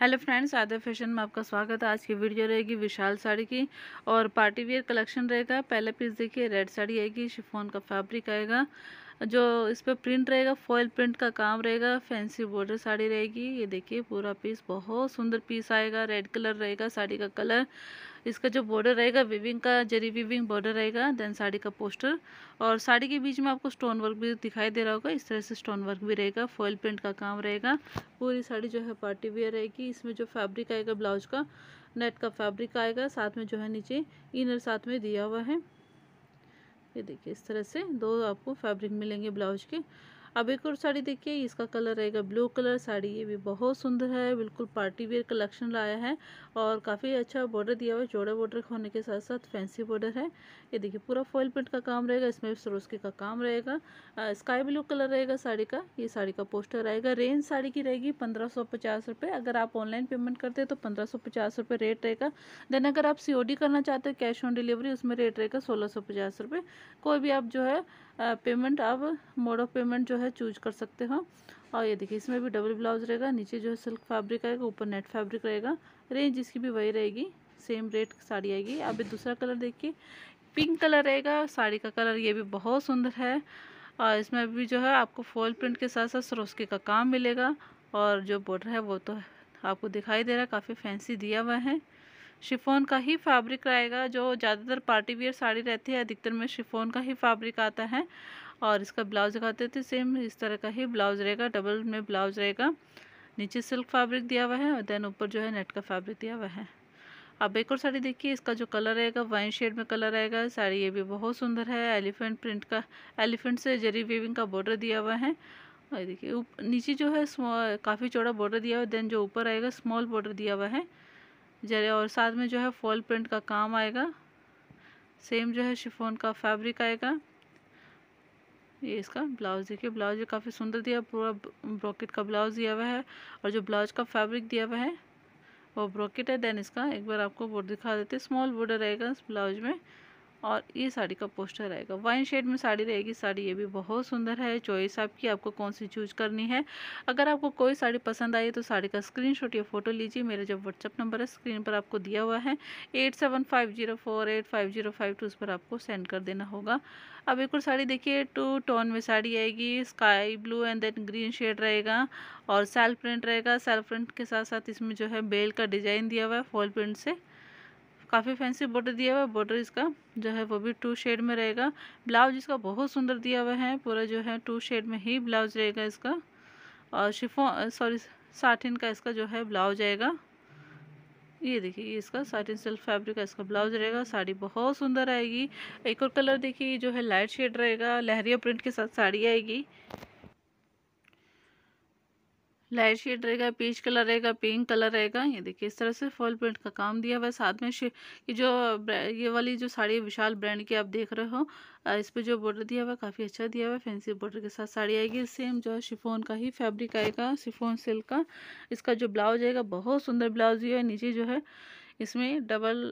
hello friends आदर fashion में आपका स्वागत है आज की वीडियो रहेगी विशाल साड़ी की और पार्टी वेयर कलेक्शन रहेगा पहला पीस देखिए रेड साड़ी आएगी शिफोन का फैब्रिक आएगा जो इस पर प्रिंट रहेगा फॉयल प्रिंट का काम रहेगा फैंसी बॉर्डर साड़ी रहेगी ये देखिए पूरा पीस बहुत सुंदर पीस आएगा रेड कलर रहेगा साड़ी का कलर इसका जो बॉर्डर रहेगा विविंग का जरी विविंग बॉर्डर रहेगा देन साड़ी का पोस्टर और साड़ी के बीच में आपको स्टोन वर्क भी दिखाई दे रहा होगा इस तरह से स्टोन वर्क भी रहेगा फॉयल प्रिंट का काम रहेगा पूरी साड़ी जो है पार्टी वेयर रहेगी इसमें जो फैब्रिक आएगा ब्लाउज का नेट का फैब्रिक आएगा साथ में जो है नीचे इनर साथ में दिया हुआ है ये देखिए इस तरह से दो आपको फैब्रिक मिलेंगे ब्लाउज के अब एक और साड़ी देखिए इसका कलर रहेगा ब्लू कलर साड़ी ये भी बहुत सुंदर है बिल्कुल पार्टी वेयर कलेक्शन लाया है और काफ़ी अच्छा बॉर्डर दिया हुआ है चौड़ा बॉर्डर होने के साथ साथ फैंसी बॉर्डर है ये देखिए पूरा फॉइल प्रिंट का काम रहेगा इसमें भी सरोस्की का काम रहेगा स्काई ब्लू कलर रहेगा साड़ी का ये साड़ी का पोस्टर आएगा रेंज साड़ी की रहेगी पंद्रह सौ पचास रुपये अगर आप ऑनलाइन पेमेंट करते हैं तो पंद्रह सौ पचास रुपये रेट रहेगा देन अगर आप सी करना चाहते हो कैश ऑन डिलीवरी उसमें रेट रहेगा सोलह सौ पचास रुपये कोई भी आप जो है पेमेंट आप मोड ऑफ पेमेंट जो है चूज कर सकते हो और ये देखिए इसमें भी डबल ब्लाउज रहेगा नीचे जो है सिल्क फैब्रिक आएगा ऊपर नेट फैब्रिक रहेगा रेंज इसकी भी वही रहेगी सेम रेट साड़ी आएगी अब दूसरा कलर देखिए पिंक कलर रहेगा साड़ी का कलर ये भी बहुत सुंदर है और इसमें भी जो है आपको फॉल प्रिंट के साथ साथ सरोस्के का काम मिलेगा और जो बॉर्डर है वो तो आपको दिखाई दे रहा है काफ़ी फैंसी दिया हुआ है शिफोन का ही फैब्रिक रहेगा जो ज़्यादातर पार्टी वियर साड़ी रहती है अधिकतर में शिफोन का ही फैब्रिक आता है और इसका ब्लाउज दिखाते थे सेम तो इस तरह का ही ब्लाउज रहेगा डबल में ब्लाउज रहेगा नीचे सिल्क फैब्रिक दिया हुआ है और देन ऊपर जो है नेट का फैब्रिक दिया हुआ है अब एक और साड़ी देखिए इसका जो कलर रहेगा वाइन शेड में कलर रहेगा साड़ी ये भी बहुत सुंदर है एलिफेंट प्रिंट का एलिफेंट से जरी वेविंग का बॉर्डर दिया हुआ है और देखिए नीचे जो है काफ़ी चौड़ा बॉर्डर दिया हुआ है देन जो ऊपर आएगा स्मॉल बॉर्डर दिया हुआ है जरे और साथ में जो है फॉल प्रिंट का काम आएगा सेम जो है शिफोन का फैब्रिक आएगा ये इसका ब्लाउज देखिए ब्लाउज काफ़ी सुंदर दिया पूरा ब्रॉकेट का ब्लाउज दिया हुआ है और जो ब्लाउज का फैब्रिक दिया हुआ है वो ब्रॉकेट है देन इसका एक बार आपको बोर्ड दिखा देते स्मॉल बॉर्डर रहेगा इस ब्लाउज में और ये साड़ी का पोस्टर रहेगा वाइन शेड में साड़ी रहेगी साड़ी ये भी बहुत सुंदर है चॉइस आपकी आपको कौन सी चूज करनी है अगर आपको कोई साड़ी पसंद आई तो साड़ी का स्क्रीनशॉट या फ़ोटो लीजिए मेरा जब व्हाट्सअप नंबर है स्क्रीन पर आपको दिया हुआ है eight seven five zero four eight five zero five two उस पर आपको सेंड कर देना होगा अब एक और साड़ी देखिए टू टोन में साड़ी आएगी sky blue and then green shade रहेगा और सेल्फ प्रिंट रहेगा सेल्फ प्रिंट के साथ साथ इसमें जो है बेल का डिज़ाइन दिया हुआ है फॉल प्रिंट से काफ़ी फैंसी बॉर्डर दिया हुआ है बॉर्डर इसका जो है वो भी टू शेड में रहेगा ब्लाउज इसका बहुत सुंदर दिया हुआ है पूरा जो है टू शेड में ही ब्लाउज रहेगा इसका और शिफो सॉरी साटिन का इसका जो है ब्लाउज आएगा ये देखिए इसका साटिन सिल्क फैब्रिक का इसका ब्लाउज रहेगा साड़ी बहुत सुंदर आएगी एक और कलर देखिए जो है लाइट शेड रहेगा लहरिया प्रिंट के साथ साड़ी आएगी लाइट शेड रहेगा पीच कलर रहेगा पिंक कलर रहेगा ये देखिए इस तरह से फॉल प्रिंट का काम दिया हुआ है साथ में ये जो ये वाली जो साड़ी विशाल ब्रांड की आप देख रहे हो इस पर जो बॉर्डर दिया हुआ है काफ़ी अच्छा दिया हुआ है फैंसी बॉर्डर के साथ साड़ी आएगी सेम जो है शिफोन का ही फैब्रिक आएगा शिफोन सिल्क का इसका जो ब्लाउज आएगा बहुत सुंदर ब्लाउज ये है नीचे जो है इसमें डबल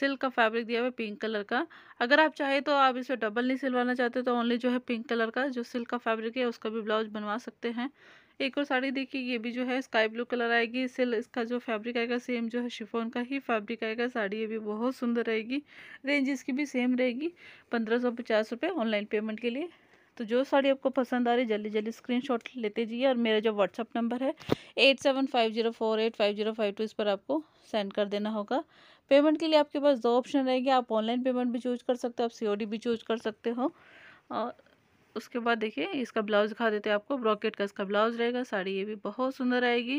सिल्क का फैब्रिक दिया हुआ है पिंक कलर का अगर आप चाहे तो आप इसे डबल नहीं सिलवाना चाहते तो ओनली जो है पिंक कलर का जो सिल्क का फैब्रिक है उसका भी ब्लाउज बनवा सकते हैं एक और साड़ी देखिए ये भी जो है स्काई ब्लू कलर आएगी इससे इसका जो फैब्रिक आएगा सेम जो है शिफोन का ही फैब्रिक आएगा साड़ी ये भी बहुत सुंदर रहेगी रेंज इसकी भी सेम रहेगी पंद्रह सौ पचास रुपये ऑनलाइन पेमेंट के लिए तो जो साड़ी आपको पसंद आ रही है जल्दी जल्दी शॉट लेते जाइए और मेरा जो व्हाट्सअप नंबर है eight seven five zero four eight five zero five two इस पर आपको सेंड कर देना होगा पेमेंट के लिए आपके पास दो ऑप्शन रहेंगे आप ऑनलाइन पेमेंट भी चूज कर सकते हो आप सी भी चूज कर सकते हो और उसके बाद देखिए इसका ब्लाउज दिखा देते हैं आपको ब्रॉकेट का इसका ब्लाउज रहेगा साड़ी ये भी बहुत सुंदर आएगी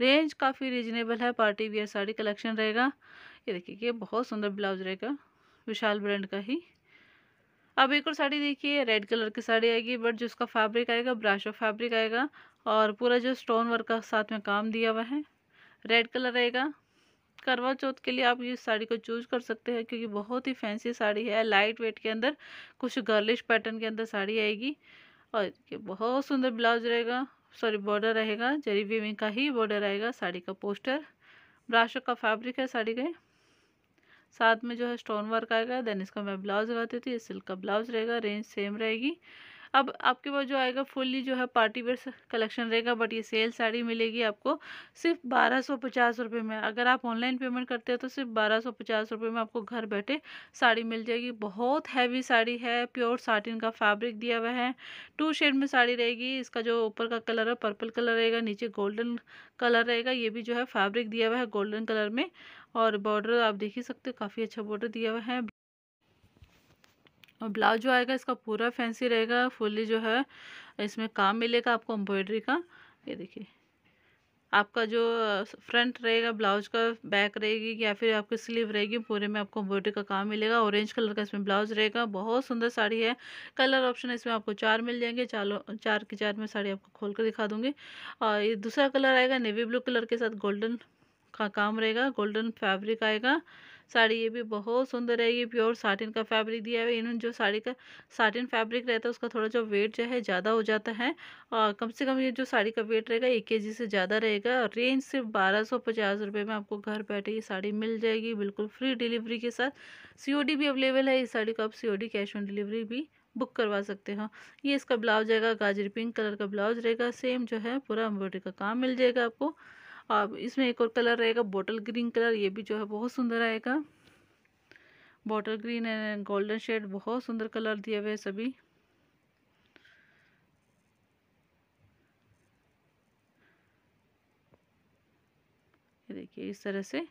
रेंज काफ़ी रिजनेबल है पार्टी वियर साड़ी कलेक्शन रहेगा ये देखिए ये बहुत सुंदर ब्लाउज रहेगा विशाल ब्रांड का ही अब एक और साड़ी देखिए रेड कलर की साड़ी आएगी बट जो उसका फैब्रिक आएगा ब्राश ऑफ फैब्रिक आएगा और पूरा जो स्टोन वर्क का साथ में काम दिया हुआ है रेड कलर रहेगा करवा चौथ के लिए आप ये साड़ी को चूज कर सकते हैं क्योंकि बहुत ही फैंसी साड़ी है लाइट वेट के अंदर कुछ गर्लिश पैटर्न के अंदर साड़ी आएगी और ये बहुत सुंदर ब्लाउज रहेगा सॉरी बॉर्डर रहेगा जरी वीविंग का ही बॉर्डर आएगा साड़ी का पोस्टर ब्राश का फैब्रिक है साड़ी के साथ में जो है स्टोन वर्क आएगा देन इसका मैं ब्लाउज लगाती थी ये सिल्क का ब्लाउज रहेगा रेंज सेम रहेगी अब आपके पास जो आएगा फुल्ली जो है पार्टी वेयर कलेक्शन रहेगा बट ये सेल साड़ी मिलेगी आपको सिर्फ बारह सौ पचास रुपये में अगर आप ऑनलाइन पेमेंट करते हो तो सिर्फ बारह सौ पचास रुपये में आपको घर बैठे साड़ी मिल जाएगी बहुत हैवी साड़ी है प्योर साटिन का फैब्रिक दिया हुआ है टू शेड में साड़ी रहेगी इसका जो ऊपर का कलर है पर्पल कलर रहेगा नीचे गोल्डन कलर रहेगा ये भी जो है फैब्रिक दिया हुआ है गोल्डन कलर में और बॉर्डर आप देख ही सकते हो काफ़ी अच्छा बॉर्डर दिया हुआ है और ब्लाउज जो आएगा इसका पूरा फैंसी रहेगा फुल्ली जो है इसमें काम मिलेगा आपको एम्ब्रॉयडरी का ये देखिए आपका जो फ्रंट रहेगा ब्लाउज का बैक रहेगी या फिर आपकी स्लीव रहेगी पूरे में आपको एम्ब्रॉयडरी का काम मिलेगा ऑरेंज कलर का इसमें ब्लाउज रहेगा बहुत सुंदर साड़ी है कलर ऑप्शन इसमें आपको चार मिल जाएंगे चारों चार के चार में साड़ी आपको खोल कर दिखा दूंगी और ये दूसरा कलर आएगा नेवी ब्लू कलर के साथ गोल्डन का काम रहेगा गोल्डन फैब्रिक आएगा साड़ी ये भी बहुत सुंदर है ये प्योर साटिन का फैब्रिक दिया है इन्होंने जो साड़ी का साटिन फैब्रिक रहता है उसका थोड़ा जो वेट जो है ज़्यादा हो जाता है और कम से कम ये जो साड़ी का वेट रहेगा एक के से ज़्यादा रहेगा और रेंज सिर्फ बारह सौ पचास रुपये में आपको घर बैठे ये साड़ी मिल जाएगी बिल्कुल फ्री डिलीवरी के साथ सी भी अवेलेबल है इस साड़ी को आप सी कैश ऑन डिलीवरी भी बुक करवा सकते हो ये इसका ब्लाउज रहेगा गाजरी पिंक कलर का ब्लाउज रहेगा सेम जो है पूरा एम्ब्रॉयडरी का काम मिल जाएगा आपको और इसमें एक और कलर रहेगा बॉटल ग्रीन कलर ये भी जो है बहुत सुंदर आएगा bottle green and golden shade बहुत सुंदर कलर दिए हुए सभी देखिए इस तरह से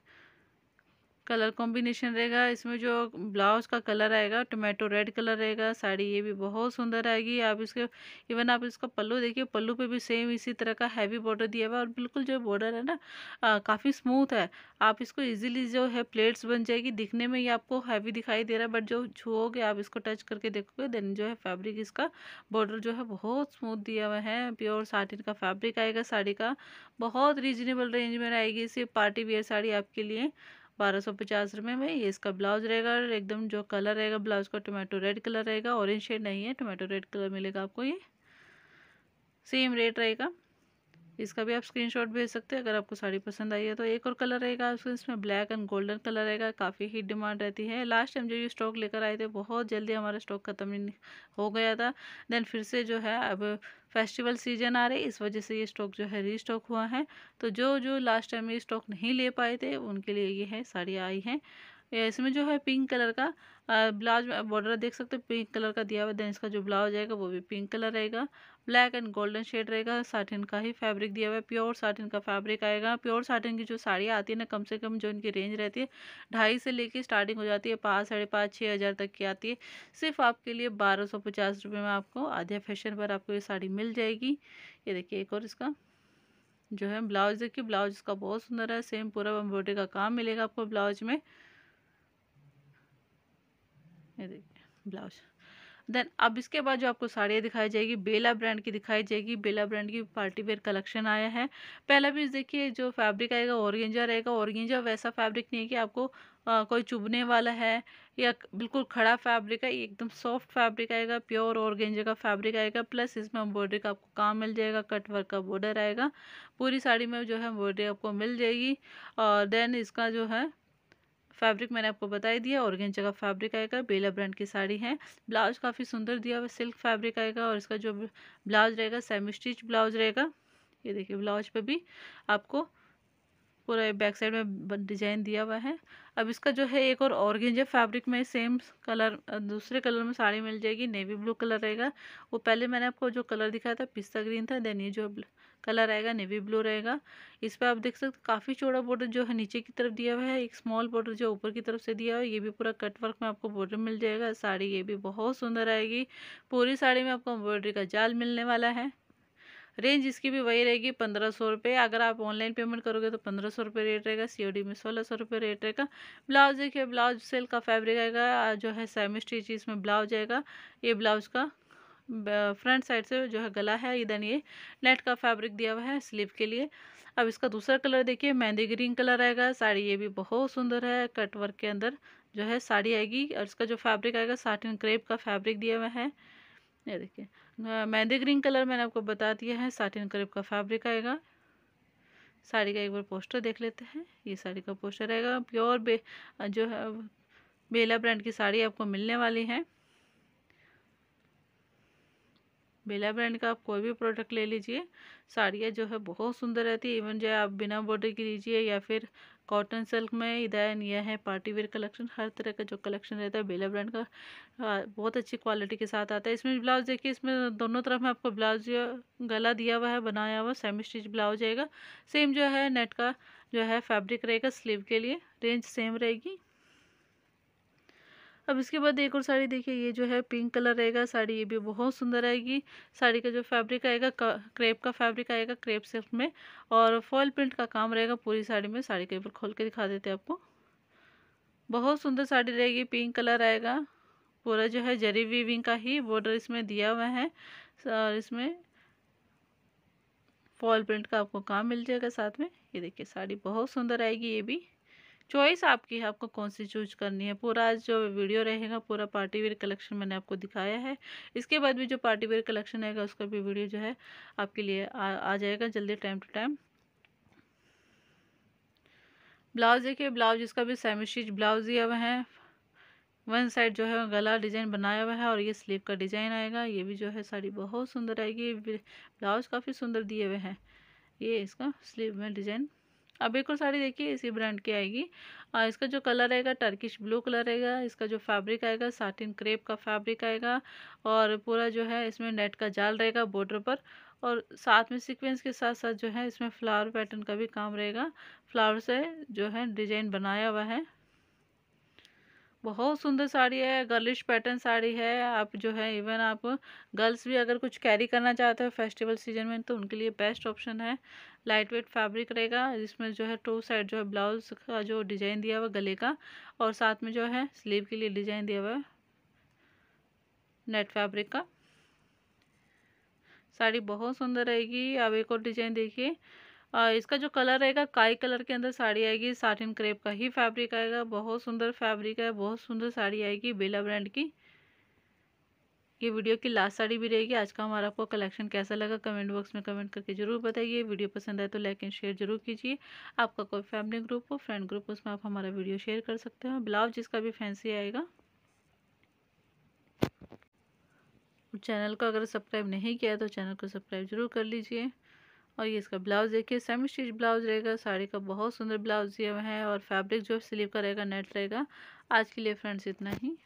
कलर कॉम्बिनेशन रहेगा इसमें जो ब्लाउज का कलर आएगा टोमेटो रेड कलर रहेगा साड़ी ये भी बहुत सुंदर आएगी आप इसके इवन आप इसका पल्लू देखिए पल्लू पे भी सेम इसी तरह का हैवी बॉर्डर दिया हुआ है और बिल्कुल जो बॉर्डर है ना काफ़ी स्मूथ है आप इसको ईजिली जो है प्लेट्स बन जाएगी दिखने में ये आपको हैवी दिखाई दे रहा है बट जो छुओगे आप इसको टच करके देखोगे देन जो है फैब्रिक इसका बॉर्डर जो है बहुत स्मूथ दिया हुआ है प्योर साटिन का फैब्रिक आएगा साड़ी का बहुत रीजनेबल रेंज में आएगी इसी पार्टी वेयर साड़ी आपके लिए बारह सौ पचास रुपये में ये इसका ब्लाउज रहेगा एकदम जो कलर रहेगा ब्लाउज का टोमेटो रेड कलर रहेगा ऑरेंज शेड नहीं है टोमेटो रेड कलर मिलेगा आपको ये सेम रेट रहेगा इसका भी आप स्क्रीनशॉट भेज सकते हैं अगर आपको साड़ी पसंद आई है तो एक और कलर रहेगा इसमें ब्लैक एंड गोल्डन कलर रहेगा काफ़ी ही डिमांड रहती है लास्ट टाइम जो ये स्टॉक लेकर आए थे बहुत जल्दी हमारा स्टॉक ख़त्म हो गया था देन फिर से जो है अब फेस्टिवल सीजन आ रहे इस वजह से ये स्टॉक जो है रीस्टॉक हुआ है तो जो जो लास्ट टाइम ये स्टॉक नहीं ले पाए थे उनके लिए ये है साड़ी आई है इसमें जो है पिंक कलर का ब्लाउज बॉर्डर देख सकते हो पिंक कलर का दिया हुआ देन इसका जो ब्लाउज आएगा वो भी पिंक कलर रहेगा ब्लैक एंड गोल्डन शेड रहेगा साटिन का ही फैब्रिक दिया हुआ है प्योर साटिन का फैब्रिक आएगा प्योर साटिन की जो साड़ियाँ आती है ना कम से कम जो इनकी रेंज रहती है ढाई से लेके स्टार्टिंग हो जाती है पाँच साढ़े पाँच छः हज़ार तक की आती है सिर्फ आपके लिए बारह सौ पचास रुपये में आपको आध्या फैशन पर आपको ये साड़ी मिल जाएगी ये देखिए एक और इसका जो है ब्लाउज देखिए ब्लाउज इसका बहुत सुंदर है सेम पूरा एम्ब्रॉयडरी का काम मिलेगा आपको ब्लाउज में देखिए ब्लाउज देन अब इसके बाद जो आपको साड़ियाँ दिखाई जाएगी बेला ब्रांड की दिखाई जाएगी बेला ब्रांड की पार्टी वेयर कलेक्शन आया है पहला पीस देखिए जो फैब्रिक आएगा ऑर्गेंजा रहेगा ऑर्गेंजा वैसा फैब्रिक नहीं है कि आपको आ, कोई चुभने वाला है या बिल्कुल खड़ा फैब्रिक है एकदम सॉफ्ट फैब्रिक आएगा प्योर ऑरगेंजा का फैब्रिक आएगा प्लस इसमें एम्ब्रॉयडरी का आपको काम मिल जाएगा कट वर्क का बॉर्डर आएगा पूरी साड़ी में जो है एम्ब्रॉयडरी आपको मिल जाएगी और देन इसका जो है फैब्रिक मैंने आपको बताई ही दिया ऑर्गेंजा का फैब्रिक आएगा बेला ब्रांड की साड़ी है ब्लाउज काफ़ी सुंदर दिया हुआ सिल्क फैब्रिक आएगा और इसका जो ब्लाउज रहेगा सेमी स्टिच ब्लाउज रहेगा ये देखिए ब्लाउज पर भी आपको पूरा बैक साइड में डिजाइन दिया हुआ है अब इसका जो है एक और ऑर्गेंजा फैब्रिक में सेम कलर दूसरे कलर में साड़ी मिल जाएगी नेवी ब्लू कलर रहेगा वो पहले मैंने आपको जो कलर दिखाया था पिस्ता ग्रीन था देन ये जो कलर आएगा नेवी ब्लू रहेगा इस पर आप देख सकते काफ़ी चौड़ा बॉर्डर जो है नीचे की तरफ दिया हुआ है एक स्मॉल बॉर्डर जो ऊपर की तरफ से दिया हुआ है ये भी पूरा कट वर्क में आपको बॉर्डर मिल जाएगा साड़ी ये भी बहुत सुंदर आएगी पूरी साड़ी में आपको एम्ब्रॉयडरी का जाल मिलने वाला है रेंज इसकी भी वही रहेगी पंद्रह सौ रुपये अगर आप ऑनलाइन पेमेंट करोगे तो पंद्रह सौ रुपये रेट रहेगा सी में सोलह सौ रुपये रेट रहेगा ब्लाउज देखिए ब्लाउज सेल का फैब्रिक आएगा जो है सेमी स्टिच इसमें ब्लाउज आएगा ये ब्लाउज का फ्रंट साइड से जो है गला है इधर ये नेट का फैब्रिक दिया हुआ है स्लीव के लिए अब इसका दूसरा कलर देखिए मेहंदी ग्रीन कलर आएगा साड़ी ये भी बहुत सुंदर है कट वर्क के अंदर जो है साड़ी आएगी और इसका जो फैब्रिक आएगा साटिन क्रेप का फैब्रिक दिया हुआ है ये देखिए मेहंदी ग्रीन कलर मैंने आपको बता दिया है साटिन करीब का फैब्रिक आएगा साड़ी का एक बार पोस्टर देख लेते हैं ये साड़ी का पोस्टर आएगा प्योर बे जो है बेला ब्रांड की साड़ी आपको मिलने वाली है बेला ब्रांड का आप कोई भी प्रोडक्ट ले लीजिए साड़ियाँ जो है बहुत सुंदर रहती है इवन जो है आप बिना बॉर्डर की लीजिए या फिर कॉटन सिल्क में इधर यह है पार्टी वेयर कलेक्शन हर तरह का जो कलेक्शन रहता है बेला ब्रांड का बहुत अच्छी क्वालिटी के साथ आता है इसमें ब्लाउज देखिए इसमें दोनों तरफ में आपको ब्लाउज गला दिया हुआ है बनाया हुआ सेमी स्टिच ब्लाउज आएगा सेम जो है नेट का जो है फैब्रिक रहेगा स्लीव के लिए रेंज सेम रहेगी अब इसके बाद एक और साड़ी देखिए ये जो है पिंक कलर रहेगा साड़ी ये भी बहुत सुंदर आएगी साड़ी का जो फैब्रिक आएगा क्रेप का फैब्रिक आएगा क्रेप सिफ्ट में और फॉल प्रिंट का काम रहेगा पूरी साड़ी में साड़ी कई बार खोल के दिखा देते हैं आपको बहुत सुंदर साड़ी रहेगी पिंक कलर आएगा पूरा जो है जरी वीविंग का ही बॉर्डर इसमें दिया हुआ है और इसमें फॉल प्रिंट का आपको काम मिल जाएगा साथ में ये देखिए साड़ी बहुत सुंदर आएगी ये भी चॉइस आपकी है आपको कौन सी चूज करनी है पूरा आज जो वीडियो रहेगा पूरा पार्टी वेयर कलेक्शन मैंने आपको दिखाया है इसके बाद भी जो पार्टी वेयर कलेक्शन आएगा उसका भी वीडियो जो है आपके लिए आ, आ जाएगा जल्दी टाइम टू टाइम ब्लाउज देखिए ब्लाउज इसका भी सेमी स्टिच ब्लाउज दिया हुआ है वन साइड जो है गला डिजाइन बनाया हुआ है और ये स्लीव का डिजाइन आएगा ये भी जो है साड़ी बहुत सुंदर आएगी ब्लाउज काफ़ी सुंदर दिए हुए हैं ये इसका स्लीव में डिजाइन अब बिल्कुल साड़ी देखिए इसी ब्रांड की आएगी और इसका जो कलर रहेगा टर्किश ब्लू कलर रहेगा इसका जो फैब्रिक आएगा साटिन क्रेप का फैब्रिक आएगा और पूरा जो है इसमें नेट का जाल रहेगा बॉर्डर पर और साथ में सीक्वेंस के साथ साथ जो है इसमें फ्लावर पैटर्न का भी काम रहेगा फ्लावर से जो है डिजाइन बनाया हुआ है बहुत सुंदर साड़ी है गर्लिश पैटर्न साड़ी है आप जो है इवन आप गर्ल्स भी अगर कुछ कैरी करना चाहते हो फेस्टिवल सीजन में तो उनके लिए बेस्ट ऑप्शन है लाइट वेट फैब्रिक रहेगा जिसमें जो है टू साइड जो है ब्लाउज का जो डिजाइन दिया हुआ गले का और साथ में जो है स्लीव के लिए डिजाइन दिया हुआ नेट फैब्रिक का साड़ी बहुत सुंदर रहेगी आप एक और डिजाइन देखिए और इसका जो कलर रहेगा काई कलर के अंदर साड़ी आएगी साटिन क्रेप का ही फैब्रिक आएगा बहुत सुंदर फैब्रिक है बहुत सुंदर साड़ी आएगी बेला ब्रांड की ये वीडियो की लास्ट साड़ी भी रहेगी आज का हमारा आपको कलेक्शन कैसा लगा कमेंट बॉक्स में कमेंट करके जरूर बताइए वीडियो पसंद आए तो लाइक एंड शेयर जरूर कीजिए आपका कोई फैमिली ग्रुप हो फ्रेंड ग्रुप हो उसमें आप हमारा वीडियो शेयर कर सकते हो ब्लाउज जिसका भी फैंसी आएगा चैनल को अगर सब्सक्राइब नहीं किया है तो चैनल को सब्सक्राइब जरूर कर लीजिए और ये इसका ब्लाउज देखिए सेमी स्टिच ब्लाउज रहेगा साड़ी का बहुत सुंदर ब्लाउज ये है और फैब्रिक जो स्लीव का रहेगा नेट रहेगा आज के लिए फ्रेंड्स इतना ही